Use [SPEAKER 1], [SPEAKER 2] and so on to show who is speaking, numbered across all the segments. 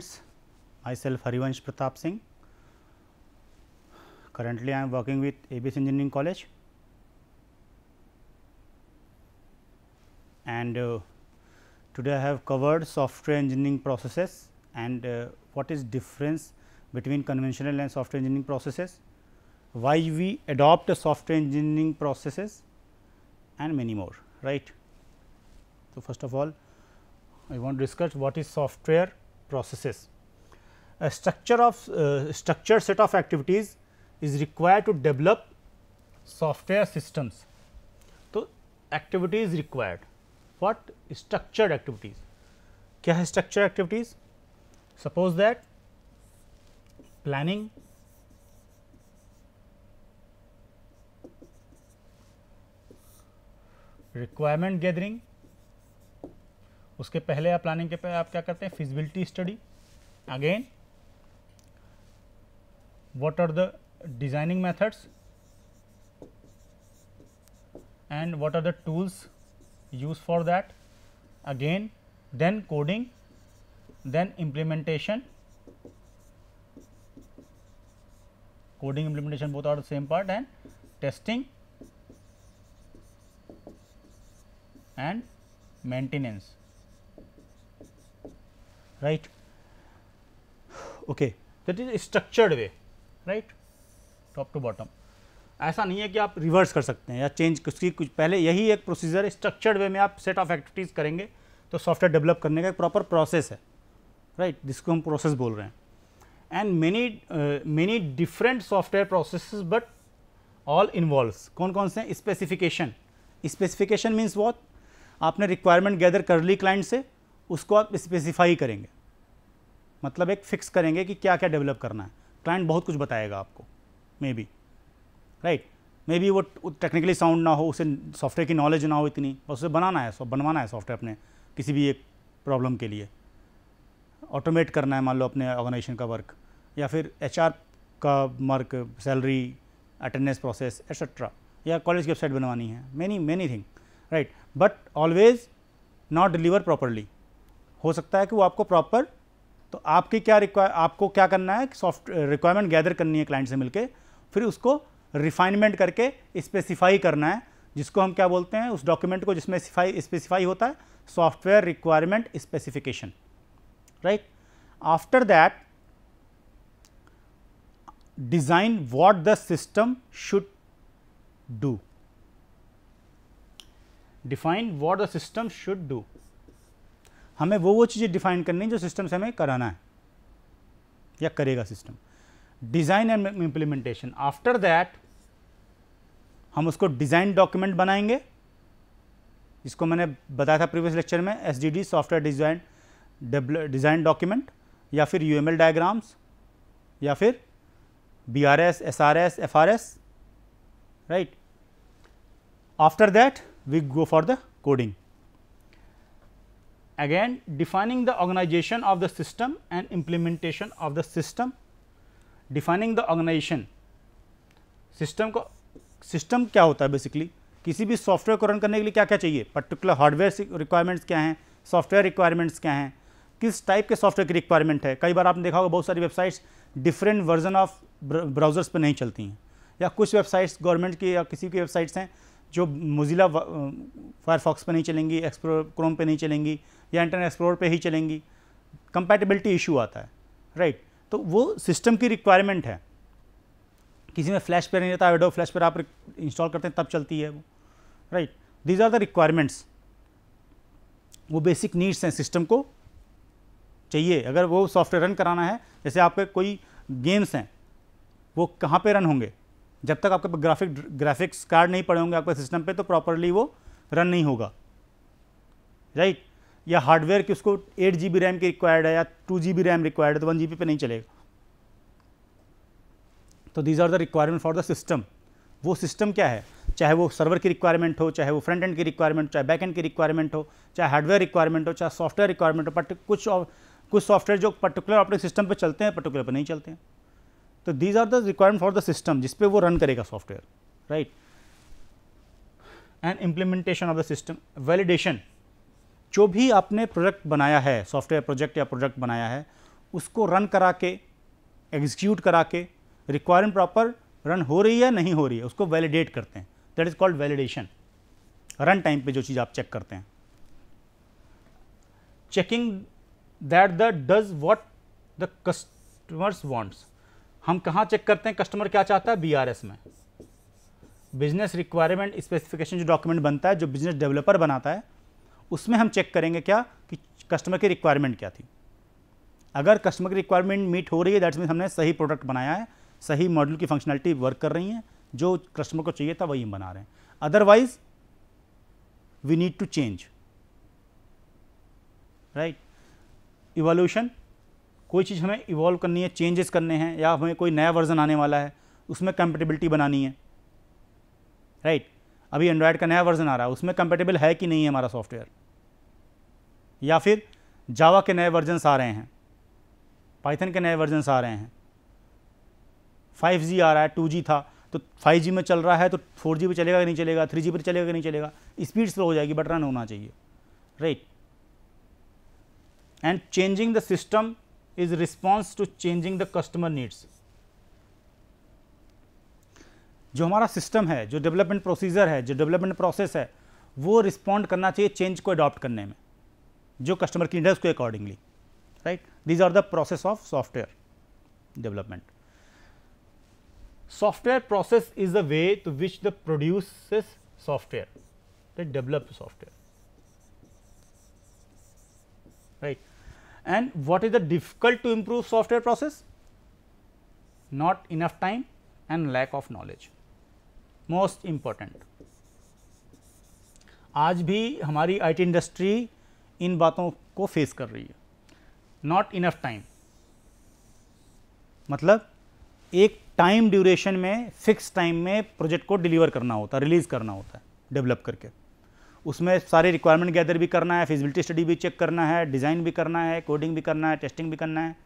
[SPEAKER 1] friends, myself Harivansh Pratap Singh. Currently, I am working with ABC Engineering College and uh, today I have covered software engineering processes and uh, what is difference between conventional and software engineering processes, why we adopt software engineering processes and many more. right? So, first of all, I want to discuss what is software processes. A structure of uh, structured set of activities is required to develop software systems. So, activity is required. What structured activities? क्या है structured activities? Suppose that planning requirement gathering उसके पहले या planning के पहले आप क्या करते हैं feasibility study again what are the designing methods and what are the tools use for that again then coding then implementation coding implementation both are the same part and testing and maintenance right okay that is a structured way right top to bottom ऐसा नहीं है कि आप reverse कर सकते हैं या change उसकी कुछ पहले यही एक प्रोसीजर है स्ट्रक्चर्ड वे में आप सेट ऑफ एक्टिविटीज़ करेंगे तो सॉफ्टवेयर डेवलप करने का एक प्रॉपर प्रोसेस है राइट right? जिसको हम प्रोसेस बोल रहे हैं and many many different software process but all involves कौन कौन से स्पेसिफिकेशन स्पेसिफिकेशन मीन्स वॉट आपने रिक्वायरमेंट गैदर कर ली क्लाइंट से उसको आप स्पेसिफाई करेंगे मतलब एक फिक्स करेंगे कि क्या क्या डेवलप करना है क्लाइंट बहुत कुछ बताएगा आपको may be right may be वो टेक्निकली साउंड ना हो उसे सॉफ्टवेयर की नॉलेज ना हो इतनी बस उसे बनाना है बनवाना है सॉफ्टवेयर अपने किसी भी एक प्रॉब्लम के लिए ऑटोमेट करना है मान लो अपने ऑर्गेनाइजेशन का वर्क या फिर एच का work salary attendance process etcetera या कॉलेज की वेबसाइट बनवानी है many many thing right but always not deliver properly हो सकता है कि वो आपको प्रॉपर तो आपके क्या रिक्वायर आपको क्या करना है सॉफ्ट रिक्वायरमेंट गैदर करनी है क्लाइंट से मिलके फिर उसको रिफाइनमेंट करके स्पेसिफाई करना है जिसको हम क्या बोलते हैं उस डॉक्यूमेंट को जिसमें स्पेसिफाई होता है software requirement specification right after that design what the system should do define what the system should do हमें वो वो चीज़ें डिफाइन करनी है जो सिस्टम से हमें कराना है या करेगा system design and implementation after that हम उसको डिज़ाइन डॉक्यूमेंट बनाएंगे जिसको मैंने बताया था प्रीवियस लेक्चर में S D D software design design document या फिर यू एम एल डायग्राम्स या फिर B R S S R S F R S right after that we go for the coding again defining the organization of the system and implementation of the system defining the organization system ko system kya hota hai basically किसी भी software को run करने के लिए क्या क्या चाहिए particular hardware requirements क्या हैं सॉफ्टवेयर रिक्वायरमेंट्स क्या हैं किस टाइप के सॉफ्टवेयर की रिक्वायरमेंट है कई बार आपने देखा होगा बहुत सारी websites different version of browsers पर नहीं चलती हैं या कुछ वेबसाइट्स गवर्नमेंट की या किसी की वेबसाइट्स हैं जो मोजिला फायरफॉक्स पे नहीं चलेंगी एक्सप्लोर क्रोम पे नहीं चलेंगी या इंटरनेट एक्सप्लोर पे ही चलेंगी कंपैटिबिलिटी इशू आता है राइट right? तो वो सिस्टम की रिक्वायरमेंट है किसी में फ्लैश पर नहीं रहता एडो फ्लैश पर आप इंस्टॉल करते हैं तब चलती है वो right these are the requirements वो बेसिक नीड्स हैं सिस्टम को चाहिए अगर वो सॉफ्टवेयर रन कराना है जैसे आपके कोई गेम्स हैं वो कहाँ पे रन होंगे जब तक आपके ग्राफिक ग्राफिक्स कार्ड नहीं पड़े होंगे आपके सिस्टम पे तो प्रॉपरली वो रन नहीं होगा राइट या हार्डवेयर की उसको एट जी बी रैम की रिक्वायर्ड है या two G B RAM required है तो वन जी बी पे नहीं चलेगा तो these are the requirement for the system वो सिस्टम क्या है चाहे वो सर्वर की रिक्वायरमेंट हो चाहे वो फ्रंट एंड की रिक्वायरमेंट चाहे बैक एंड की रिक्वायरमेंट हो चाहे हार्डवेयर रिक्वायरमेंट हो चाहे सॉफ्टवेयर रिक्वायरमेंट हो कुछ कुछ सॉफ्टवेयर जो पर्टिकुलर ऑपरेटिंग सिस्टम पर चलते हैं पर्टिकुलर पर नहीं चलते हैं तो these are the requirement for the system जिसपे वो रन करेगा software right and implementation of the system validation जो भी आपने प्रोजेक्ट बनाया है सॉफ्टवेयर प्रोजेक्ट या प्रोजेक्ट बनाया है उसको रन करा के एग्जीक्यूट करा के रिक्वायरमेंट प्रॉपर रन हो रही है नहीं हो रही है उसको वैलिडेट करते हैं that is called validation run time पे जो चीज़ आप चेक करते हैं checking that the does what the customers wants हम कहाँ चेक करते हैं कस्टमर क्या चाहता है बीआरएस में बिजनेस रिक्वायरमेंट स्पेसिफिकेशन जो डॉक्यूमेंट बनता है जो बिजनेस डेवलपर बनाता है उसमें हम चेक करेंगे क्या कि कस्टमर की रिक्वायरमेंट क्या थी अगर कस्टमर की रिक्वायरमेंट मीट हो रही है दैट्स मीन हमने सही प्रोडक्ट बनाया है सही मॉडल की फंक्शनैलिटी वर्क कर रही है जो कस्टमर को चाहिए था वही हम बना रहे हैं otherwise we need to change right evolution कोई चीज़ हमें इवॉल्व करनी है चेंजेस करने हैं या हमें कोई नया वर्जन आने वाला है उसमें कंपेटेबिलिटी बनानी है राइट right? अभी एंड्रॉयड का नया वर्जन आ रहा है उसमें कंपेटेबल है कि नहीं है हमारा सॉफ्टवेयर या फिर जावा के नए वर्जनस आ रहे हैं पाइथन के नए वर्जनस आ रहे हैं 5G आ रहा है 2G था तो 5G में चल रहा है तो 4G पे चलेगा कि नहीं चलेगा 3G पर चलेगा कि नहीं चलेगा स्पीड स्लो हो जाएगी बट रन होना चाहिए right and changing the system is response to changing the customer needs जो हमारा सिस्टम है जो डेवलपमेंट प्रोसीजर है जो डेवलपमेंट प्रोसेस है वो रिस्पॉन्ड करना चाहिए चेंज को अडॉप्ट करने में जो कस्टमर की इंडस्ट को accordingly right these are the process of software development software process is the way to which the produce software develop software right And what is the difficult to improve software process? Not enough time and lack of knowledge, most important. आज भी हमारी IT industry in बातों को face कर रही है not enough time मतलब एक टाइम ड्यूरेशन में फिक्स टाइम में प्रोजेक्ट को डिलीवर करना होता है रिलीज़ करना होता है डेवलप करके उसमें सारे रिक्वायरमेंट गैदर भी करना है फिजिबिलिटी स्टडी भी चेक करना है डिज़ाइन भी करना है कोडिंग भी करना है टेस्टिंग भी करना है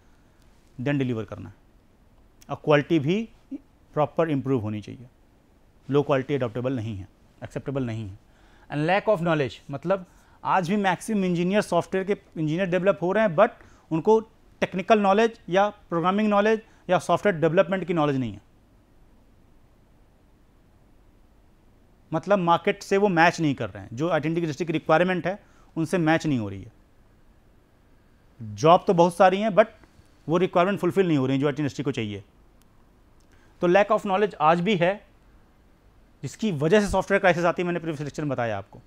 [SPEAKER 1] देन डिलीवर करना है और क्वालिटी भी प्रॉपर इम्प्रूव होनी चाहिए लो क्वालिटी अडोप्टेबल नहीं है एक्सेप्टेबल नहीं है एंड लैक ऑफ नॉलेज मतलब आज भी मैक्सिमम इंजीनियर सॉफ्टवेयर के इंजीनियर डेवलप हो रहे हैं बट उनको टेक्निकल नॉलेज या प्रोग्रामिंग नॉलेज या सॉफ्टवेयर डेवलपमेंट की नॉलेज नहीं है मतलब मार्केट से वो मैच नहीं कर रहे हैं जो आइडेंटिटी डिस्ट्रिक्ट रिक्वायरमेंट है उनसे मैच नहीं हो रही है जॉब तो बहुत सारी हैं बट वो रिक्वायरमेंट फुलफिल नहीं हो रही है जो आई इंडस्ट्री को चाहिए तो लैक ऑफ नॉलेज आज भी है जिसकी वजह से सॉफ्टवेयर क्राइसिस आती है मैंने प्रीवियस लेक्चर में बताया आपको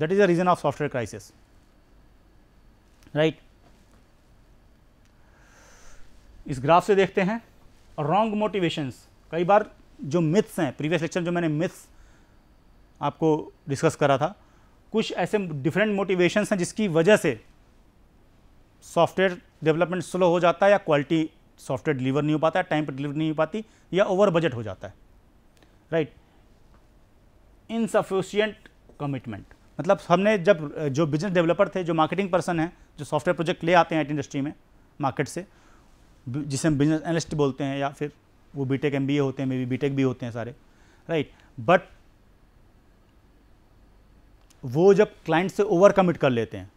[SPEAKER 1] that is the reason of software crisis right इस ग्राफ से देखते हैं रॉन्ग मोटिवेशंस कई बार जो मिथ्स हैं प्रीवियस लेक्चर जो मैंने मिथ्स आपको डिस्कस करा था कुछ ऐसे डिफरेंट मोटिवेशंस हैं जिसकी वजह से सॉफ्टवेयर डेवलपमेंट स्लो हो जाता है या क्वालिटी सॉफ्टवेयर डिलीवर नहीं हो पाता है टाइम पर डिलीवर नहीं हो पाती या ओवर बजट हो जाता है राइट इनसफिशियंट कमिटमेंट मतलब हमने जब जो बिजनेस डेवलपर थे जो मार्केटिंग पर्सन हैं जो सॉफ्टवेयर प्रोजेक्ट ले आते हैं आई इंडस्ट्री में मार्केट से जिसे हम बिजनेस एनलिस्ट बोलते हैं या फिर वो BTech MBA M B A होते हैं मे बी बीटेक भी होते हैं सारे राइट बट वो जब क्लाइंट से ओवर कमिट कर लेते हैं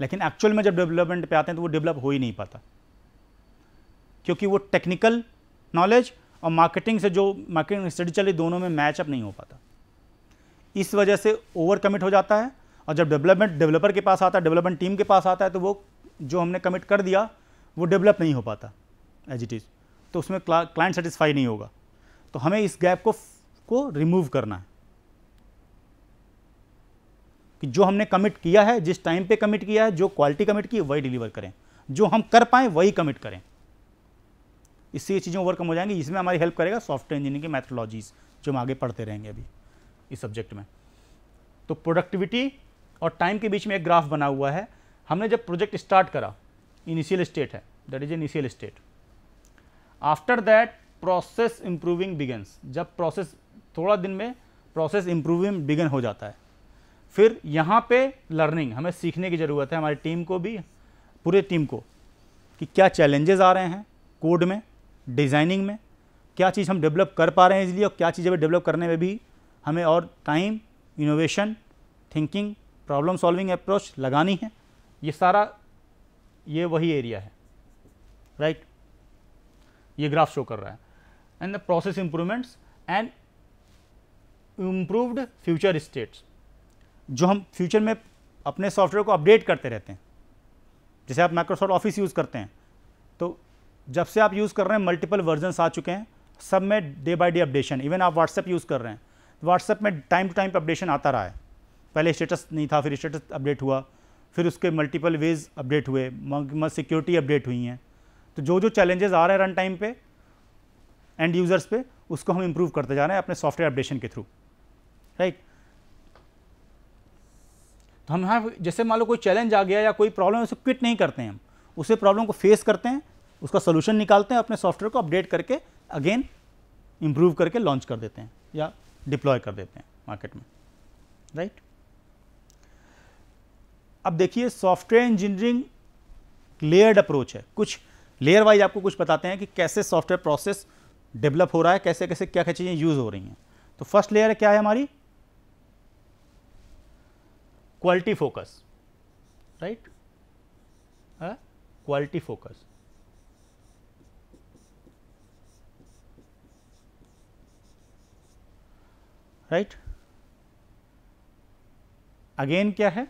[SPEAKER 1] लेकिन एक्चुअल में जब डेवलपमेंट पे आते हैं तो वो डेवलप हो ही नहीं पाता क्योंकि वो टेक्निकल नॉलेज और मार्केटिंग से जो मार्केटिंग स्टडी चली दोनों में मैचअप नहीं हो पाता इस वजह से ओवर कमिट हो जाता है और जब डेवलपमेंट डेवलपर के पास आता है डेवलपमेंट टीम के पास आता है तो वो जो हमने कमिट कर दिया वो डेवलप नहीं हो पाता एज इट इज़ तो उसमें क्लाइंट सेटिस्फाई नहीं होगा तो हमें इस गैप को को रिमूव करना है कि जो हमने कमिट किया है जिस टाइम पे कमिट किया है जो क्वालिटी कमिट की वही डिलीवर करें जो हम कर पाएँ वही कमिट करें इससे ये चीज़ें ओवरकम हो जाएंगी इसमें हमारी हेल्प करेगा सॉफ्टवेयर इंजीनियरिंग की मैथोलॉजीज़ जो हम आगे पढ़ते रहेंगे अभी इस सब्जेक्ट में तो प्रोडक्टिविटी और टाइम के बीच में एक ग्राफ बना हुआ है हमने जब प्रोजेक्ट स्टार्ट करा इनिशियल स्टेट है that is initial state after that process improving begins जब प्रोसेस थोड़ा दिन में प्रोसेस इम्प्रूविंग बिगन हो जाता है फिर यहाँ पे लर्निंग हमें सीखने की ज़रूरत है हमारी टीम को भी पूरे टीम को कि क्या चैलेंजेस आ रहे हैं कोड में डिज़ाइनिंग में क्या चीज़ हम डेवलप कर पा रहे हैं इसलिए और क्या चीज़ें भी डेवलप करने में भी हमें और time innovation thinking problem solving approach लगानी है ये सारा ये वही एरिया है राइट right? ये ग्राफ शो कर रहा है and the process improvements and improved future states जो हम फ्यूचर में अपने सॉफ्टवेयर को अपडेट करते रहते हैं जैसे आप माइक्रोसॉफ्ट ऑफिस यूज़ करते हैं तो जब से आप यूज़ कर रहे हैं मल्टीपल वर्जनस आ चुके हैं सब में day by day updation even आप व्हाट्सएप यूज़ कर रहे हैं व्हाट्सएप तो में टाइम टू टाइम पर अपडेशन आता रहा है पहले स्टेटस नहीं था फिर स्टेटस अपडेट हुआ फिर उसके मल्टीपल वेज अपडेट हुए सिक्योरिटी अपडेट हुई हैं तो जो जो चैलेंजेस आ रहे हैं रन टाइम पे एंड यूज़र्स पे उसको हम इम्प्रूव करते जा रहे हैं अपने सॉफ्टवेयर अपडेशन के थ्रू राइट तो हम यहाँ जैसे मान लो कोई चैलेंज आ गया या कोई प्रॉब्लम उसे क्विट नहीं करते हैं हम उसे प्रॉब्लम को फेस करते हैं उसका सोल्यूशन निकालते हैं अपने सॉफ्टवेयर को अपडेट करके अगेन इम्प्रूव करके लॉन्च कर देते हैं या डिप्लॉय कर देते हैं मार्केट में राइट अब देखिए सॉफ्टवेयर इंजीनियरिंग लेयर्ड अप्रोच है कुछ लेयर वाइज आपको कुछ बताते हैं कि कैसे सॉफ्टवेयर प्रोसेस डेवलप हो रहा है कैसे कैसे क्या क्या चीज़ें यूज़ हो रही हैं तो फर्स्ट लेयर क्या है हमारी quality focus right uh, quality focus right right? Again क्या है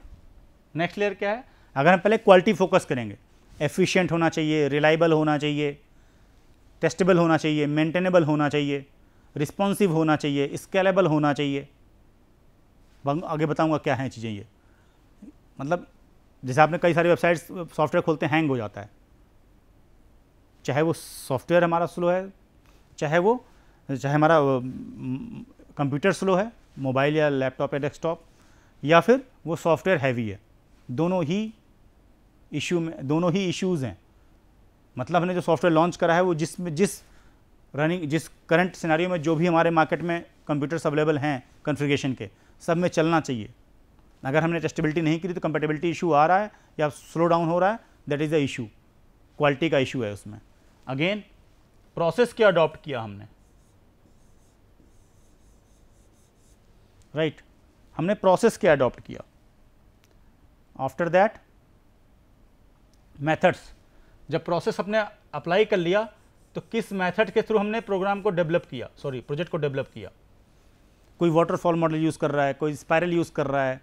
[SPEAKER 1] नेक्स्ट लेयर क्या है अगर हम पहले क्वालिटी फोकस करेंगे एफिशिएंट होना चाहिए रिलायबल होना चाहिए टेस्टेबल होना चाहिए मेंटेनेबल होना चाहिए रिस्पॉन्सिव होना चाहिए स्केलेबल होना चाहिए आगे बताऊंगा क्या है चीज़ें ये मतलब जैसे आपने कई सारी वेबसाइट्स सॉफ्टवेयर खोलते हैं हैंग हो जाता है चाहे वो सॉफ्टवेयर हमारा स्लो है चाहे वो चाहे हमारा कंप्यूटर स्लो है मोबाइल या लैपटॉप या डेस्कटॉप या फिर वो सॉफ्टवेयर हैवी है दोनों ही इशू में दोनों ही इश्यूज हैं मतलब हमने जो सॉफ्टवेयर लॉन्च करा है वो में जिस रनिंग जिस करंट सिनारियो में जो भी हमारे मार्केट में कंप्यूटर्स अवेलेबल हैं कन्फिग्रेशन के सब में चलना चाहिए अगर हमने टेस्टेबिलिटी नहीं की तो कंपेटेबिलिटी इशू आ रहा है या स्लो डाउन हो रहा है that is the issue quality का इशू है उसमें अगेन प्रोसेस क्या अडॉप्ट किया हमने राइट right. हमने प्रोसेस क्या अडॉप्ट किया आफ्टर दैट मेथड्स जब प्रोसेस हमने अप्लाई कर लिया तो किस मेथड के थ्रू हमने प्रोग्राम को डेवलप किया सॉरी प्रोजेक्ट को डेवलप किया कोई वाटरफॉल मॉडल यूज़ कर रहा है कोई स्पायरल यूज़ कर रहा है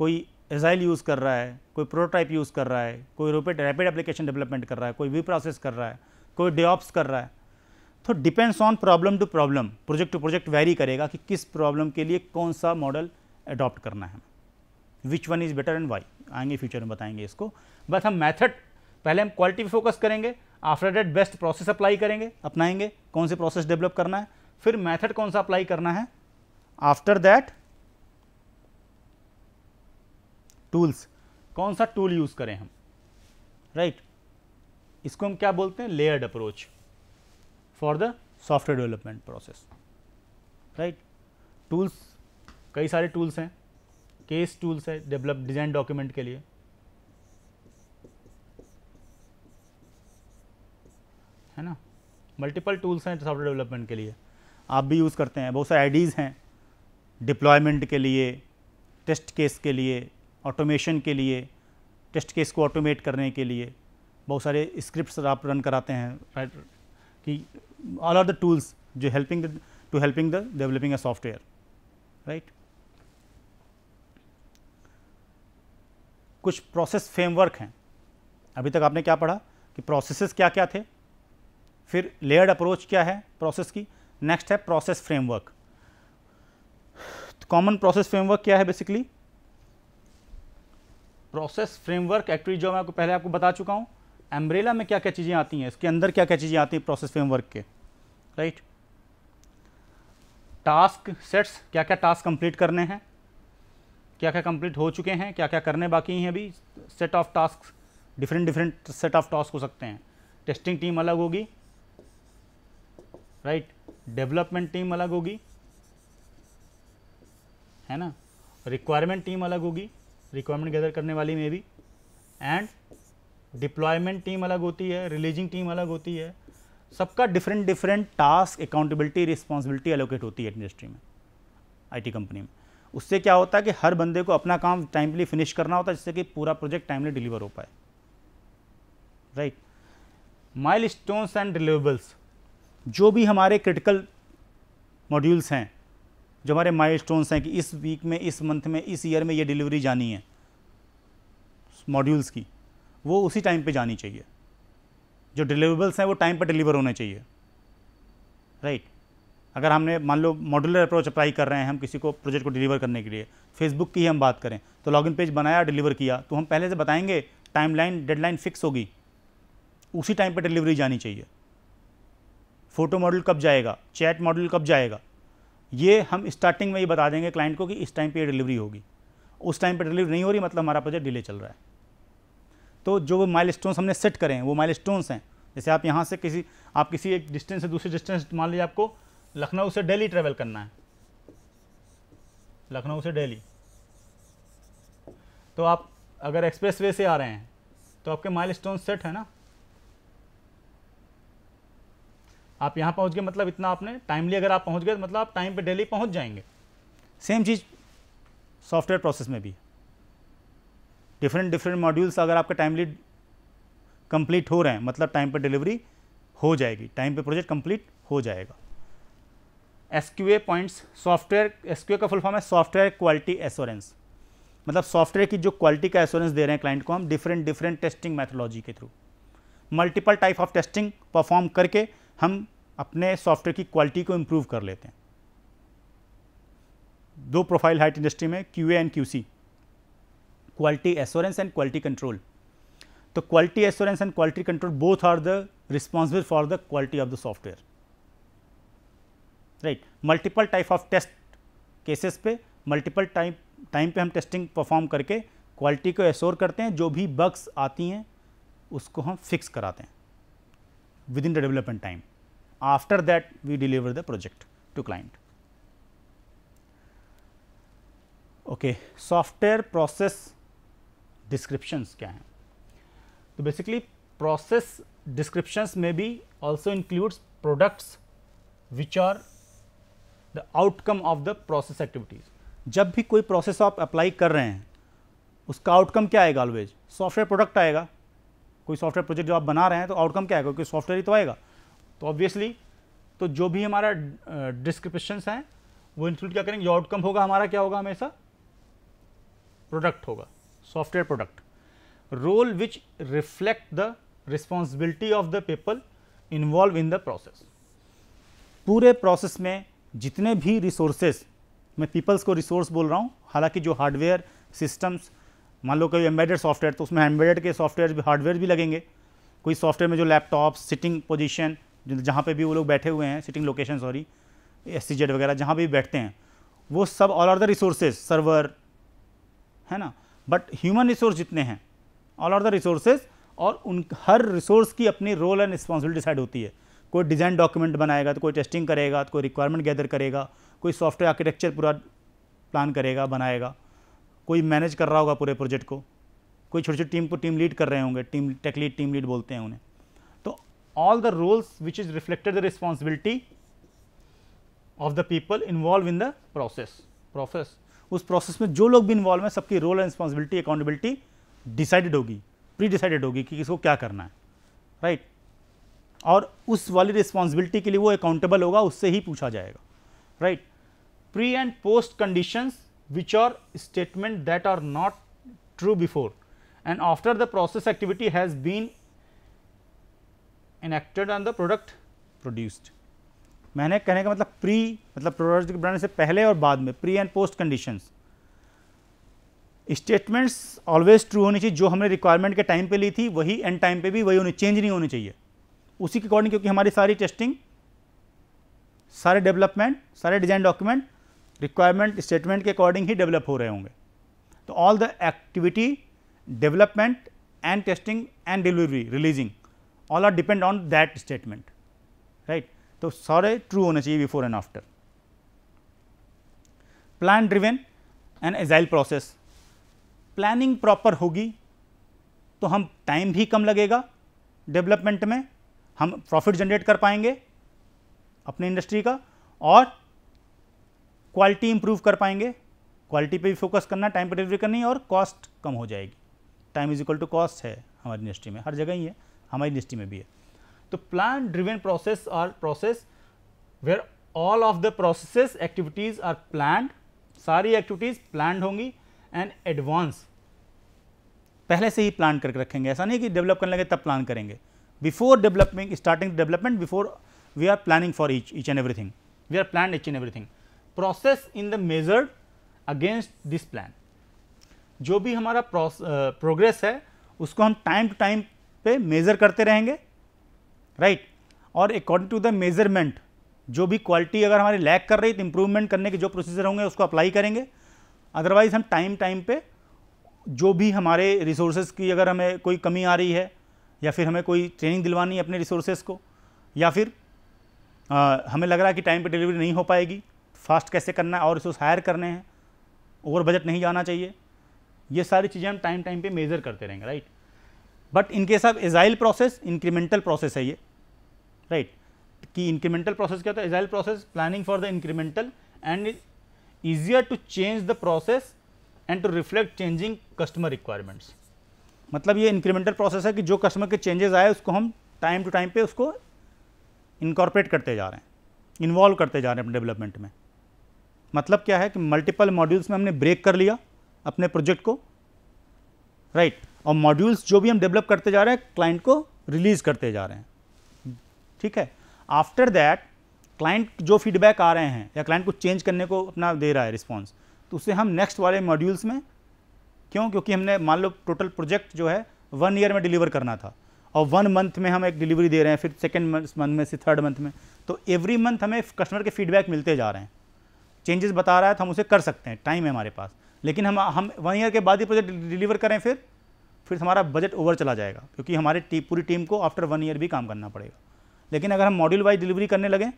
[SPEAKER 1] कोई एजाइल यूज़ कर रहा है कोई प्रोटोटाइप यूज़ कर रहा है कोई रोपेट रैपिड एप्लीकेशन डेवलपमेंट कर रहा है कोई वी प्रोसेस कर रहा है कोई डेऑप्स कर रहा है तो depends on problem to problem project to project vary करेगा कि किस प्रॉब्लम के लिए कौन सा मॉडल अडॉप्ट करना है which one is better and why आएंगे फ्यूचर में बताएंगे इसको बस हम मैथड पहले हम क्वालिटी पर फोकस करेंगे after that best process apply करेंगे अपनाएंगे कौन से प्रोसेस डेवलप करना है फिर मैथड कौन सा अप्लाई करना है आफ्टर दैट टूल्स कौन सा टूल यूज़ करें हम राइट right? इसको हम क्या बोलते हैं layered approach for the software development process right tools कई सारे टूल्स हैं केस टूल्स है डेवलप डिज़ाइन डॉक्यूमेंट के लिए है ना मल्टीपल टूल्स हैं सॉफ्टवेयर डेवलपमेंट के लिए आप भी यूज़ करते हैं बहुत सारे आईडीज़ हैं डिप्लॉयमेंट के लिए टेस्ट केस के लिए ऑटोमेशन के लिए टेस्ट केस को ऑटोमेट करने के लिए बहुत सारे स्क्रिप्ट्स आप रन कराते हैं राइट कि ऑल आर द टूल्स जो helping to helping the developing a software right कुछ प्रोसेस फ्रेमवर्क हैं अभी तक आपने क्या पढ़ा कि प्रोसेसेस क्या क्या थे फिर लेयर्ड अप्रोच क्या है प्रोसेस की नेक्स्ट है process framework common process framework क्या है बेसिकली प्रोसेस फ्रेमवर्क एक्टिविटी जो मैं आपको पहले आपको बता चुका हूँ एम्ब्रेला में क्या क्या चीज़ें आती हैं इसके अंदर क्या क्या चीज़ें आती हैं प्रोसेस फ्रेमवर्क के राइट टास्क सेट्स क्या क्या टास्क कंप्लीट करने हैं क्या क्या कंप्लीट हो चुके हैं क्या क्या करने बाकी हैं अभी set of task different different set of task हो सकते हैं टेस्टिंग टीम अलग होगी राइट डेवलपमेंट टीम अलग होगी है ना रिक्वायरमेंट टीम अलग होगी रिक्वायरमेंट गैदर करने वाली में भी एंड डिप्लॉयमेंट टीम अलग होती है रिलीजिंग टीम अलग होती है सबका different different task accountability responsibility allocate होती है इंडस्ट्री में आईटी कंपनी में उससे क्या होता है कि हर बंदे को अपना काम टाइमली फिनिश करना होता है जिससे कि पूरा प्रोजेक्ट टाइमली डिलीवर हो पाए right milestones and deliverables जो भी हमारे क्रिटिकल मॉड्यूल्स हैं जो हमारे माइलस्टोन्स हैं कि इस वीक में इस मंथ में इस ईयर में ये डिलीवरी जानी है मॉड्यूल्स की वो उसी टाइम पे जानी चाहिए जो डिलीवरेबल्स हैं वो टाइम पर डिलीवर होने चाहिए राइट right? अगर हमने मान लो मॉड्यूलर अप्रोच अप्लाई कर रहे हैं हम किसी को प्रोजेक्ट को डिलीवर करने के लिए फेसबुक की हम बात करें तो लॉगिन पेज बनाया डिलीवर किया तो हम पहले से बताएंगे टाइमलाइन डेडलाइन फिक्स होगी उसी टाइम पर डिलीवरी जानी चाहिए फ़ोटो मॉडल कब जाएगा चैट मॉडल कब जाएगा ये हम स्टार्टिंग में ही बता देंगे क्लाइंट को कि इस टाइम पे ये डिलीवरी होगी उस टाइम पे डिलीवरी नहीं हो रही मतलब हमारा प्रोजेक्ट डिले चल रहा है तो जो माइल हमने सेट करें हैं वो माइल हैं जैसे आप यहाँ से किसी आप किसी एक डिस्टेंस से दूसरे डिस्टेंस मान लीजिए आपको लखनऊ से डेली ट्रेवल करना है लखनऊ से डेली तो आप अगर एक्सप्रेस वे से आ रहे हैं तो आपके माइल सेट है ना आप यहाँ पहुँच गए मतलब इतना आपने टाइमली अगर आप पहुँच गए तो मतलब आप टाइम पर डेली पहुँच जाएंगे सेम चीज़ सॉफ्टवेयर प्रोसेस में भी डिफरेंट डिफरेंट मॉड्यूल्स अगर आपके टाइमली कंप्लीट हो रहे हैं मतलब टाइम पर डिलीवरी हो जाएगी टाइम पे प्रोजेक्ट कंप्लीट हो जाएगा एस पॉइंट्स सॉफ्टवेयर एस का फुल फॉर्म है सॉफ्टवेयर क्वालिटी एश्योरेंस मतलब सॉफ्टवेयर की जो क्वालिटी का एश्योरेंस दे रहे हैं क्लाइंट को हम डिफरेंट डिफरेंट टेस्टिंग मैथोलॉजी के through multiple type of testing perform करके हम अपने सॉफ्टवेयर की क्वालिटी को इम्प्रूव कर लेते हैं दो प्रोफाइल हाइट इंडस्ट्री में Q and Q quality assurance and quality control तो quality assurance and quality control both are the responsible for the quality of the software right multiple type of test cases पे multiple time time पे हम testing perform करके quality को assure करते हैं जो भी बग्स आती हैं उसको हम फिक्स कराते हैं within the development time After that, we deliver the project to client. Okay, software process descriptions क्या हैं? तो basically process descriptions may be also includes products which are the outcome of the process activities. जब भी कोई process आप apply कर रहे हैं उसका outcome क्या आएगा always? software product आएगा कोई सॉफ्टवेयर प्रोजेक्ट जो आप बना रहे हैं तो आउटकम क्या आएगा क्योंकि सॉफ्टवेयर ही तो आएगा तो ऑब्वियसली तो जो भी हमारा डिस्क्रिप्शंस हैं वो इंक्लूड क्या करेंगे जो आउटकम होगा हमारा क्या होगा हमेशा प्रोडक्ट होगा software product role which reflect the responsibility of the people involve in the process पूरे प्रोसेस में जितने भी रिसोर्सेज मैं पीपल्स को रिसोर्स बोल रहा हूँ हालांकि जो हार्डवेयर सिस्टम्स मान लो कोई एम्बेडेड सॉफ्टवेयर तो उसमें एम्बेडेड के सॉफ्टवेयर भी हार्डवेयर भी लगेंगे कोई सॉफ्टवेयर में जो लैपटॉप सिटिंग पोजिशन जहाँ पे भी वो लोग बैठे हुए हैं sitting location sorry S C Z वगैरह जहाँ भी बैठते हैं वो सब all are the resources server है ना बट ह्यूमन रिसोर्स जितने हैं ऑल आर द रिसोर्सेज और उन हर रिसोर्स की अपनी रोल एंड रिस्पॉन्सिबिलिटी डिसाइड होती है कोई डिज़ाइन डॉक्यूमेंट बनाएगा तो कोई टेस्टिंग करेगा तो कोई रिक्वायरमेंट गैदर करेगा कोई सॉफ्टवेयर आर्किटेक्चर पूरा प्लान करेगा बनाएगा कोई मैनेज कर रहा होगा पूरे प्रोजेक्ट को कोई छोटी छोटी टीम को टीम लीड कर रहे होंगे team tech lead team lead बोलते हैं उन्हें all the roles which is reflected the responsibility of the people involved in the process process us process mein jo log bhi involved हैं sabki role and responsibility accountability decided hogi pre decided hogi ki kisko kya karna hai right? और उस वाली responsibility के लिए वो accountable होगा उससे ही पूछा जाएगा right pre and post conditions which are statement that are not true before and after the process activity has been enacted on the product produced मैंने कहने का मतलब प्री मतलब प्रोडक्ट बनाने से पहले और बाद में pre and post conditions statements always true होनी चाहिए जो हमने रिक्वायरमेंट के टाइम पे ली थी वही एंड टाइम पे भी वही होनी चेंज नहीं होनी चाहिए उसी के अकॉर्डिंग क्योंकि हमारी सारी टेस्टिंग सारे डेवलपमेंट सारे डिजाइन डॉक्यूमेंट रिक्वायरमेंट स्टेटमेंट के अकॉर्डिंग ही डेवलप हो रहे होंगे तो all the activity development and testing and delivery releasing all are depend on that statement right तो सारे ट्रू होने चाहिए before and after plan driven and agile process planning proper होगी तो हम टाइम भी कम लगेगा डेवलपमेंट में हम प्रॉफिट जनरेट कर पाएंगे अपने इंडस्ट्री का और क्वालिटी इंप्रूव कर पाएंगे क्वालिटी पे भी फोकस करना टाइम पर डिलीवरी करनी और कॉस्ट कम हो जाएगी time is equal to cost है हमारी इंडस्ट्री में हर जगह ही है हमारी इंडस्ट्री में भी है तो plan driven process are process where all of the processes activities are planned सारी एक्टिविटीज प्लान होंगी एंड एडवांस पहले से ही प्लान करके रखेंगे ऐसा नहीं कि डेवलप करने लगे तब प्लान करेंगे before developing starting development before we are planning for each each and everything we are plan each and everything process in the measured against this plan जो भी हमारा प्रोग्रेस है उसको हम टाइम टू टाइम पे measure करते रहेंगे right और अकॉर्डिंग टू द मेजरमेंट जो भी क्वालिटी अगर हमारी लैक कर रही है तो इम्प्रूवमेंट करने के जो प्रोसीजर होंगे उसको अप्लाई करेंगे अदरवाइज़ हम टाइम टाइम पे जो भी हमारे रिसोर्सेज की अगर हमें कोई कमी आ रही है या फिर हमें कोई ट्रेनिंग दिलवानी है अपने रिसोर्सेज को या फिर आ, हमें लग रहा है कि टाइम पर डिलीवरी नहीं हो पाएगी फास्ट कैसे करना है और रिसोर्स हायर करने हैं ओवर बजट नहीं जाना चाहिए ये सारी चीज़ें हम टाइम टाइम पे मेज़र करते रहेंगे राइट बट इनके साथ एजाइल प्रोसेस इंक्रीमेंटल प्रोसेस है ये राइट right? कि इंक्रीमेंटल प्रोसेस क्या होता है agile process planning for the incremental and easier to change the process and to reflect changing customer requirements मतलब ये इंक्रीमेंटल प्रोसेस है कि जो कस्टमर के चेंजेस आए उसको हम टाइम टू टाइम पे उसको इनकॉर्पोरेट करते जा रहे हैं इन्वॉल्व करते जा रहे हैं अपने डेवलपमेंट में मतलब क्या है कि मल्टीपल मॉड्यूल्स में हमने ब्रेक कर लिया अपने प्रोजेक्ट को राइट right. और मॉड्यूल्स जो भी हम डेवलप करते जा रहे हैं क्लाइंट को रिलीज़ करते जा रहे हैं ठीक है आफ्टर दैट क्लाइंट जो फीडबैक आ रहे हैं या क्लाइंट को चेंज करने को अपना दे रहा है रिस्पॉन्स तो उसे हम नेक्स्ट वाले मॉड्यूल्स में क्यों क्योंकि हमने मान लो टोटल प्रोजेक्ट जो है वन ईयर में डिलीवर करना था और वन मंथ में हम एक डिलीवरी दे रहे हैं फिर सेकेंड मंथ में से थर्ड मंथ में तो एवरी मंथ हमें कस्टमर के फीडबैक मिलते जा रहे हैं चेंजेस बता रहा है तो हम उसे कर सकते हैं टाइम है हमारे पास लेकिन हम हम वन ईयर के बाद ही प्रोजेक्ट डिलीवर करें फिर फिर हमारा बजट ओवर चला जाएगा क्योंकि हमारे टी, पूरी टीम को आफ्टर वन ईयर भी काम करना पड़ेगा लेकिन अगर हम मॉड्यूल वाइज डिलीवरी करने लगें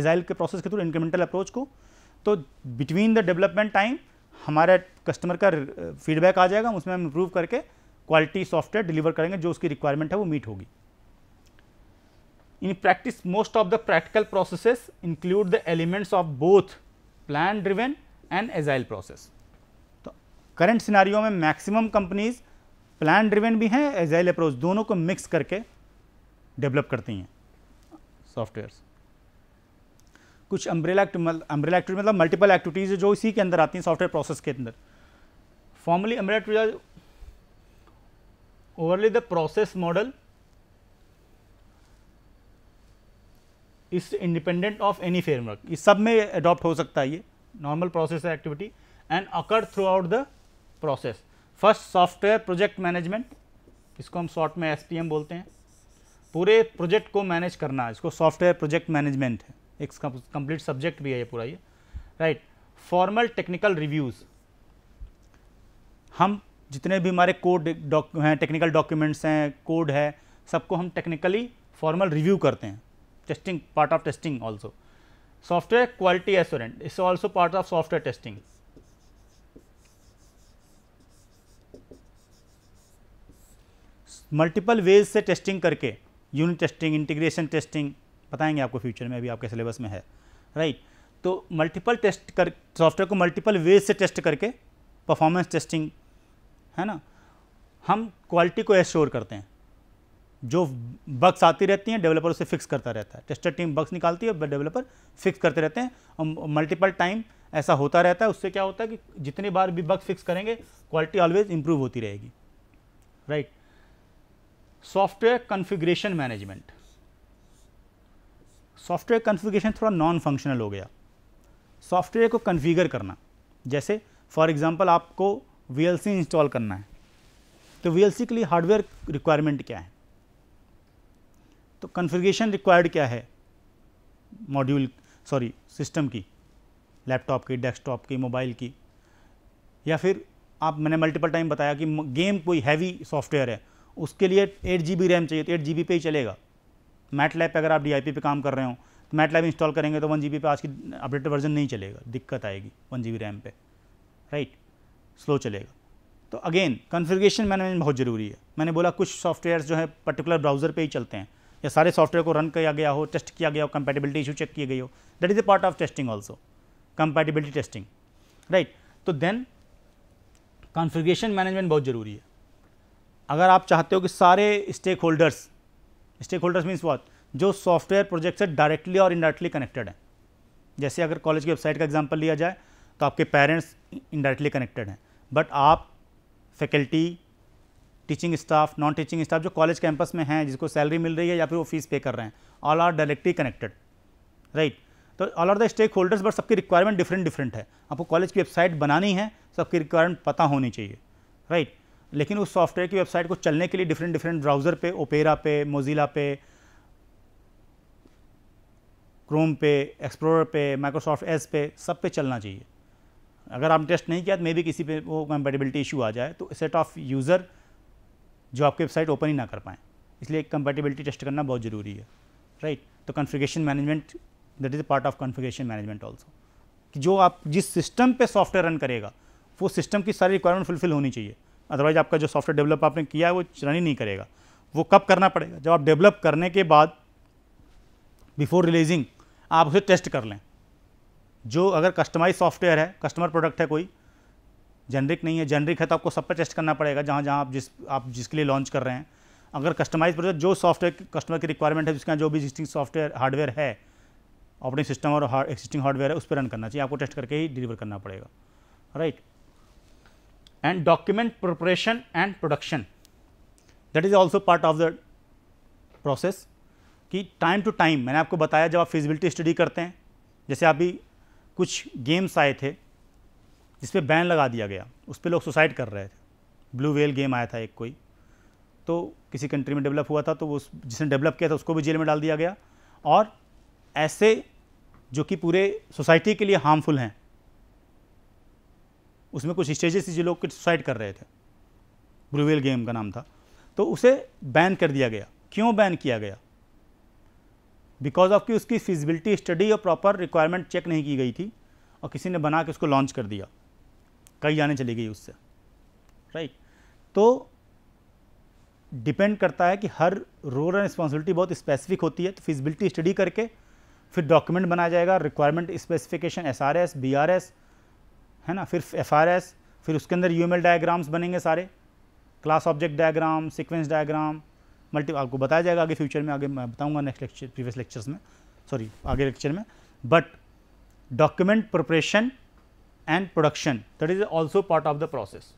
[SPEAKER 1] एजाइल के प्रोसेस के थ्रू इंक्रीमेंटल अप्रोच को तो बिटवीन द डेवलपमेंट टाइम हमारे कस्टमर का फीडबैक आ जाएगा उसमें हम इम्प्रूव करके क्वालिटी सॉफ्टवेयर डिलीवर करेंगे जो उसकी रिक्वायरमेंट है वो मीट होगी in practice most of the practical processes include the elements of both plan driven and agile process तो करंट सिनारियों में मैक्सिमम कंपनीज प्लान ड्रिवेन भी हैं एजाइल अप्रोच दोनों को मिक्स करके डेवलप करती हैं सॉफ्टवेयर्स कुछ अम्ब्रेला अम्ब्रेला एक्टिविटी मतलब मल्टीपल एक्टिविटीज़ जो इसी के अंदर आती हैं सॉफ्टवेयर प्रोसेस के अंदर formally umbrella overly the process model is independent of any framework इस सब में अडॉप्ट हो सकता है ये नॉर्मल प्रोसेस है activity and occur throughout the process first software project management इसको हम शॉर्ट में एस बोलते हैं पूरे प्रोजेक्ट को मैनेज करना इसको सॉफ्टवेयर प्रोजेक्ट मैनेजमेंट है एक कंप्लीट सब्जेक्ट भी है ये पूरा ये राइट फॉर्मल टेक्निकल रिव्यूज़ हम जितने भी हमारे कोड डॉक हैं टेक्निकल डॉक्यूमेंट्स हैं कोड है सबको हम टेक्निकली फॉर्मल रिव्यू करते हैं testing part of testing also software quality assurance is also part of software testing multiple ways से टेस्टिंग करके यूनिट टेस्टिंग इंटीग्रेशन टेस्टिंग बताएंगे आपको फ्यूचर में अभी आपके सिलेबस में है राइट right? तो मल्टीपल टेस्ट कर सॉफ्टवेयर को मल्टीपल वेज से टेस्ट करके परफॉर्मेंस टेस्टिंग है ना हम क्वालिटी को एश्योर करते हैं जो बक्स आती रहती हैं डेवलपर उसे फिक्स करता रहता है टेस्टर टीम बग्स निकालती है डेवलपर फिक्स करते रहते हैं और मल्टीपल टाइम ऐसा होता रहता है उससे क्या होता है कि जितनी बार भी बक्स फिक्स करेंगे क्वालिटी ऑलवेज इंप्रूव होती रहेगी right right? Software configuration management software configuration थोड़ा नॉन फंक्शनल हो गया सॉफ्टवेयर को कॉन्फ़िगर करना जैसे फॉर एग्जांपल आपको वी इंस्टॉल करना है तो वी के लिए हार्डवेयर रिक्वायरमेंट क्या है तो कॉन्फ़िगरेशन रिक्वायर्ड क्या है मॉड्यूल सॉरी सिस्टम की लैपटॉप की डेस्कटॉप की मोबाइल की या फिर आप मैंने मल्टीपल टाइम बताया कि गेम कोई हैवी सॉफ्टवेयर है उसके लिए एट जी रैम चाहिए तो एट जी पे ही चलेगा मैट लैब पर अगर आप डी पे काम कर रहे हो तो मैट लैब इंस्टॉल करेंगे तो वन जी पे आज की अपडेटेड वर्जन नहीं चलेगा दिक्कत आएगी वन जी रैम पे राइट स्लो चलेगा तो अगेन कन्फिग्रेशन मैनेजमेंट बहुत ज़रूरी है मैंने बोला कुछ सॉफ्टवेयर जो है पर्टिकुलर ब्राउज़र पे ही चलते हैं या सारे सॉफ्टवेयर को रन किया गया हो टेस्ट किया गया हो कंपेटेबिलिटी इशू चेक किए गए हो that is a part of testing also compatibility testing right तो देन कॉन्फ़िगरेशन मैनेजमेंट बहुत ज़रूरी है अगर आप चाहते हो कि सारे stakeholders stakeholders means what जो सॉफ्टवेयर प्रोजेक्ट से डायरेक्टली और इनडायरेक्टली कनेक्टेड हैं जैसे अगर कॉलेज की वेबसाइट का एग्जाम्पल लिया जाए तो आपके पेरेंट्स इनडायरेक्टली कनेक्टेड हैं बट आप faculty teaching staff non teaching staff जो कॉलेज कैंपस में हैं जिसको सैलरी मिल रही है या फिर वो फीस पे कर रहे हैं all are directly connected right तो all are the stakeholders but सबकी रिक्वायरमेंट डिफरेंट डिफरेंट है आपको कॉलेज की वेबसाइट बनानी है सबकी रिक्वायरमेंट पता होनी चाहिए राइट लेकिन उस सॉफ्टवेयर की वेबसाइट को चलने के लिए डिफरेंट डिफरेंट ब्राउज़र पे ओपेरा पे मोजिला पे क्रोम पे एक्सप्लोरर पे माइक्रोसॉफ्ट एज पे सब पे चलना चाहिए अगर आपने टेस्ट नहीं किया तो मे भी किसी पे वो कंपेटिबिलिटी इशू आ जाए तो सेट ऑफ यूज़र जो आपकी वेबसाइट ओपन ही ना कर पाएँ इसलिए कंपेटिबिलिटी टेस्ट करना बहुत ज़रूरी है राइट तो configuration management that is part of configuration management also कि जो आप जिस सिस्टम पे सॉफ्टवेयर रन करेगा वो सिस्टम की सारी रिक्वायरमेंट फुलफिल होनी चाहिए अदरवाइज आपका जो सॉफ्टवेयर डेवलप आपने किया है वो रन ही नहीं करेगा वो कब करना पड़ेगा जब आप डेवलप करने के बाद बिफोर रिलीजिंग आप उसे टेस्ट कर लें जो अगर कस्टमाइज सॉफ्टवेयर है कस्टमर प्रोडक्ट है कोई जेनरिक नहीं है जेनरिक है तो आपको सब पर टेस्ट करना पड़ेगा जहाँ जहाँ आप जिस आप जिसके लिए लॉन्च कर रहे हैं अगर कस्टमाइज प्रोडक्ट जो सॉफ्टवेयर कस्टमर की रिक्वायरमेंट है जिसके जो भी एक्जिस्टिंग सॉफ्टवेयर हार्डवेयर है ऑपरेटिंग सिस्टम और एक्जिस्टिंग हार्डवेयर है उस पर रन करना चाहिए आपको टेस्ट करके ही डिलीवर करना पड़ेगा right and document preparation and production that is also part of the process कि time to time मैंने आपको बताया जब आप feasibility study करते हैं जैसे अभी कुछ गेम्स आए थे जिस पे बैन लगा दिया गया उस पर लोग सुसाइड कर रहे थे ब्लू वेल गेम आया था एक कोई तो किसी कंट्री में डेवलप हुआ था तो उस जिसने डेवलप किया था उसको भी जेल में डाल दिया गया और ऐसे जो कि पूरे सोसाइटी के लिए हार्मफुल हैं उसमें कुछ स्टेजेस थी जो लोग सुसाइड कर रहे थे ब्रूवेल गेम का नाम था तो उसे बैन कर दिया गया क्यों बैन किया गया बिकॉज ऑफ कि उसकी फिजिबिलिटी स्टडी और प्रॉपर रिक्वायरमेंट चेक नहीं की गई थी और किसी ने बना के उसको लॉन्च कर दिया कई जाने चली गई उससे राइट तो डिपेंड करता है कि हर रोल एंड रिस्पॉन्सिबिलिटी बहुत स्पेसिफिक होती है तो फिजिबिलिटी स्टडी करके फिर डॉक्यूमेंट बनाया जाएगा requirement specification S R S B R S है ना फिर एफ आर एस फिर उसके अंदर यू डायग्राम्स बनेंगे सारे class object diagram sequence diagram multi आपको बताया जाएगा आगे फ्यूचर में आगे मैं बताऊंगा नेक्स्ट लेक्चर प्रीवियस लेक्चर्स में सॉरी आगे लेक्चर में but document preparation and production that is also part of the process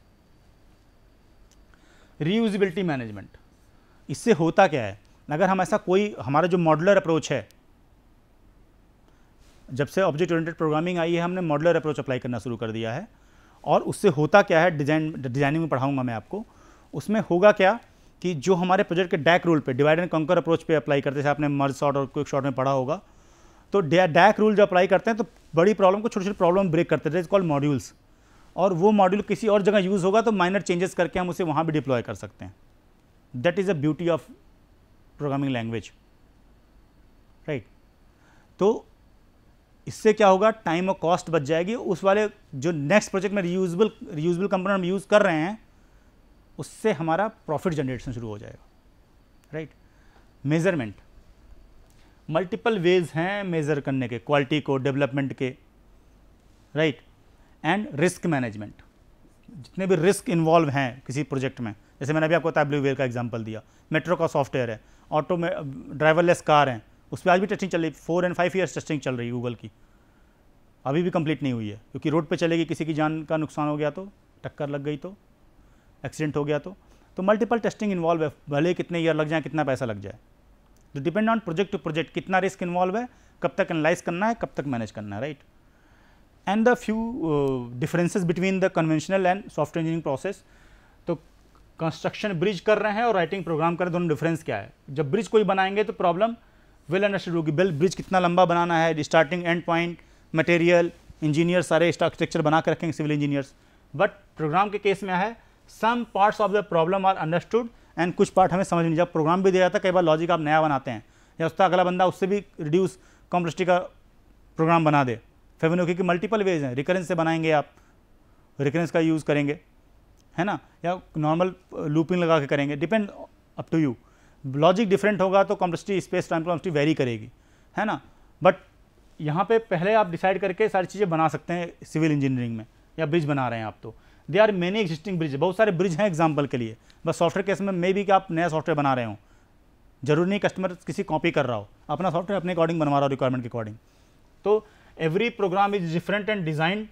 [SPEAKER 1] reusability management इससे होता क्या है अगर हम ऐसा कोई हमारा जो मॉडलर अप्रोच है जब से ऑब्जेक्ट ओरिएंटेड प्रोग्रामिंग आई है हमने मॉडलर अप्रोच अप्लाई करना शुरू कर दिया है और उससे होता क्या है डिजाइन डिजाइनिंग में पढ़ाऊंगा मैं आपको उसमें होगा क्या कि जो हमारे प्रोजेक्ट के डैक रूल पे डिवाइड एंड कंकर अप्रोच पे अप्लाई करते थे आपने मर्ज शॉट और क्विक शॉट में पढ़ा होगा तो डैक रूल जब अप्लाई करते हैं तो बड़ी प्रॉब्लम को छोटे छोटे प्रॉब्लम ब्रेक करते थे इज कॉल्ड मॉड्यूल्स और वो मॉड्यूल किसी और जगह यूज़ होगा तो माइनर चेंजेस करके हम उसे वहाँ भी डिप्लॉय कर सकते हैं that is a beauty of programming language right तो इससे क्या होगा टाइम और कॉस्ट बच जाएगी उस वाले जो नेक्स्ट प्रोजेक्ट में रीयूजबल रीयूजबल कंपोनेंट हम यूज़ कर रहे हैं उससे हमारा प्रॉफिट जनरेशन शुरू हो जाएगा राइट मेज़रमेंट मल्टीपल वेज हैं मेज़र करने के क्वालिटी को डेवलपमेंट के राइट एंड रिस्क मैनेजमेंट जितने भी रिस्क इन्वॉल्व हैं किसी प्रोजेक्ट में जैसे मैंने अभी आपको ताब्लू वेयर का एग्जांपल दिया मेट्रो का सॉफ्टवेयर है ऑटो में ड्राइवरलेस कार हैं उस पर आज भी टेस्टिंग चल रही है four and five years testing चल रही है गूगल की अभी भी कंप्लीट नहीं हुई है क्योंकि रोड पर चलेगी किसी की जान का नुकसान हो गया तो टक्कर लग गई तो एक्सीडेंट हो गया तो तो मल्टीपल टेस्टिंग इन्वॉल्व है भले कितने ईयर लग जाए कितना पैसा लग जाए तो depend on project to project कितना रिस्क इन्वॉल्व है कब तक एनालाइज करना है कब तक मैनेज करना है right and the few differences between the conventional and software engineering process तो कंस्ट्रक्शन ब्रिज कर रहे हैं और राइटिंग प्रोग्राम कर रहे हैं दोनों डिफरेंस क्या है जब ब्रिज कोई बनाएंगे तो प्रॉब्लम वेल अंडरस्टैंड होगी बेल ब्रिज कितना लंबा बनाना है starting and point material engineer सारे स्ट्रक्चर बना कर रखेंगे सिविल इंजीनियर्स बट प्रोग्राम के केस में है some parts of the problem are understood and कुछ पार्ट हमें समझ नहीं जब प्रोग्राम भी दिया जाता है कई बार लॉजिक आप नया बनाते हैं या उसका अगला बंदा उससे भी रिड्यूस कॉम्प्लेक्सिटी का प्रोग्राम बना दे फेवेनोकी की मल्टीपल वेज हैं रिकरेंस से बनाएंगे आप रिकरेंस का यूज़ करेंगे है ना या नॉर्मल लूपिंग लगा के करेंगे depend up to you logic different होगा तो complexity space time complexity vary करेगी है ना बट यहाँ पे पहले आप डिसाइड करके सारी चीज़ें बना सकते हैं सिविल इंजीनियरिंग में या ब्रिज बना रहे हैं आप तो they are many existing bridge बहुत सारे ब्रिज हैं एग्जाम्पल के लिए बस सॉफ्टवेयर केस में मे भी कि आप नया सॉफ्टवेयर बना रहे हो जरूरी नहीं कस्टमर किसी कॉपी कर रहा हो अपना सॉफ्टवेयर अपने अकॉर्डिंग बनवा रहा हो रिक्वायरमेंट के अकॉर्डिंग तो every program is different and designed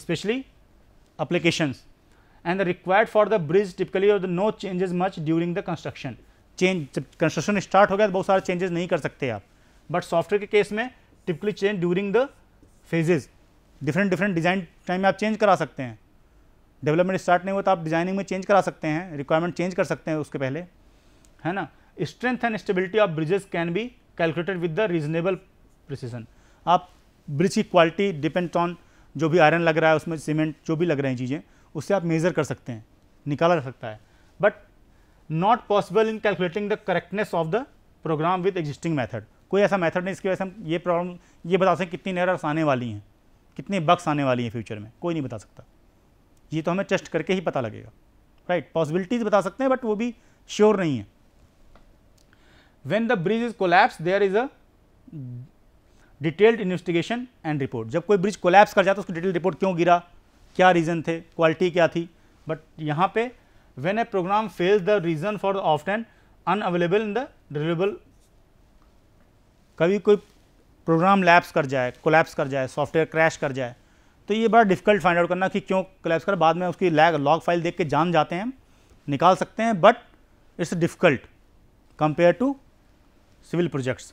[SPEAKER 1] specially and the the for the bridge typically और द नो changes much during the construction change जब कंस्ट्रक्शन स्टार्ट हो गया तो बहुत सारे चेंजेस नहीं कर सकते आप बट सॉफ्टवेयर के केस में typically change during the phases different different design time में आप चेंज करा सकते हैं डेवलपमेंट स्टार्ट नहीं हुआ तो आप डिज़ाइनिंग में चेंज करा सकते हैं रिक्वायरमेंट चेंज कर सकते हैं उसके पहले है ना strength and stability of bridges can be calculated with the reasonable precision आप ब्रिज की क्वालिटी डिपेंड ऑन जो भी आयरन लग रहा है उसमें सीमेंट जो भी लग रही चीज़ें उससे आप मेज़र कर सकते हैं निकाला जा सकता है but not possible in calculating the correctness of the program with existing method कोई ऐसा मैथड नहीं इसकी वजह से हम ये प्रॉब्लम ये बता सकें कितनी नेरर्स आने वाली हैं कितनी बक्स आने वाली हैं फ्यूचर में कोई नहीं बता सकता ये तो हमें टेस्ट करके ही पता लगेगा राइट पॉसिबिलिटीज बता सकते हैं बट वो भी श्योर नहीं है when the bridge is collapse there is a detailed investigation and report जब कोई ब्रिज कोलैप्स कर जाता है उसकी डिटेल रिपोर्ट क्यों गिरा क्या रीज़न थे क्वालिटी क्या थी बट यहाँ पे when a program fails the reason for the often unavailable in the deliverable कभी कोई प्रोग्राम लैप्स कर जाए कोलैप्स कर जाए सॉफ्टवेयर क्रैश कर जाए तो ये बड़ा डिफिकल्ट फाइंड आउट करना कि क्यों कोलैप्स कर बाद में उसकी लैग लॉग फाइल देख के जान जाते हैं हम निकाल सकते हैं but it's difficult compare to civil projects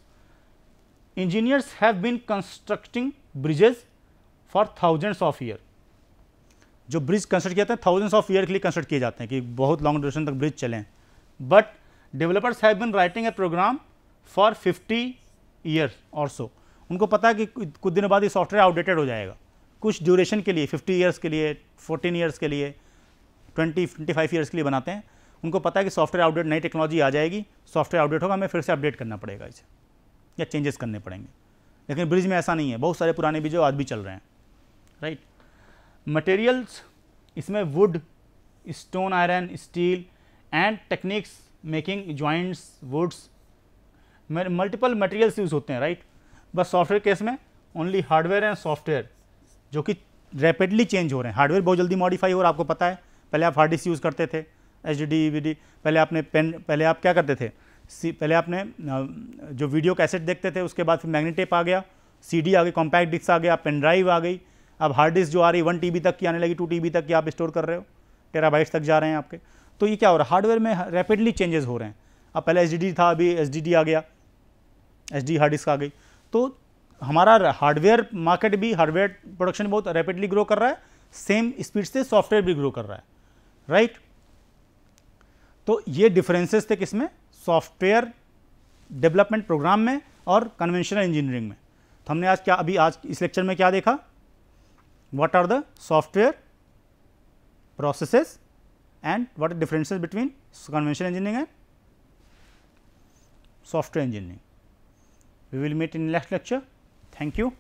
[SPEAKER 1] engineers have been constructing bridges for thousands of year जो ब्रिज कंस्ट्रक्ट किया जाता है थाउजेंड्स ऑफ ईयर के लिए कंस्ट्रक्ट किए जाते हैं कि बहुत लॉन्ग ड्यूरेशन तक ब्रिज चलें but developers have been writing a program for fifty year or so उनको पता है कि कुछ दिनों बाद ये सॉफ्टवेयर आउटडेटेड हो जाएगा कुछ ड्यूरेशन के लिए फिफ्टी ईयर्स के लिए फोर्टीन ईयर्स के लिए ट्वेंटी ट्वेंटी फाइव ईयर्स के लिए बनाते हैं उनको पता है कि सॉफ्टवेयर अपडेट नई टेक्नोलॉजी आ जाएगी सॉफ्टवेयर अपडेट होगा हमें फिर से अपडेट करना पड़ेगा इसे या चेंजेस करने पड़ेंगे लेकिन ब्रिज में ऐसा नहीं है बहुत सारे पुराने ब्रिज आज भी चल रहे हैं राइट मटेरियल्स इसमें wood stone iron steel and techniques making joints woods multiple materials use होते हैं राइट बस सॉफ्टवेयर केस में ओनली हार्डवेयर एंड सॉफ्टवेयर जो कि रैपिडली चेंज हो रहे हैं हार्डवेयर बहुत जल्दी मॉडिफाई हो रहा है आपको पता है पहले आप हार्ड डिस्क यूज़ करते थे एच डी पहले आपने पेन पहले आप क्या करते थे सी पहले आपने जो वीडियो कैसेट देखते थे उसके बाद फिर मैग्नेटेप आ गया सी आ गई कॉम्पैक्ट डिस्क आ गया पेन ड्राइव आ गई अब हार्ड डिस्क जो आ रही है वन टी तक की आने लगी टू टी तक की आप स्टोर कर रहे हो टेराबाइट्स तक जा रहे हैं आपके तो ये क्या हो रहा है हार्डवेयर में रैपिडली चेंजेस हो रहे हैं अब पहले एच था अभी एच आ गया एच हार्ड डिस्क आ गई तो हमारा हार्डवेयर मार्केट भी हार्डवेयर प्रोडक्शन बहुत रैपिडली ग्रो कर रहा है सेम स्पीड से सॉफ्टवेयर भी ग्रो कर रहा है राइट right? तो ये डिफरेंसेस थे किसमें सॉफ्टवेयर डेवलपमेंट प्रोग्राम में और कन्वेंशनल इंजीनियरिंग में तो हमने आज क्या अभी आज इस लेक्चर में क्या देखा what are the software processes and what are the differences between conventional engineering and software engineering. We will meet in next lecture. Thank you.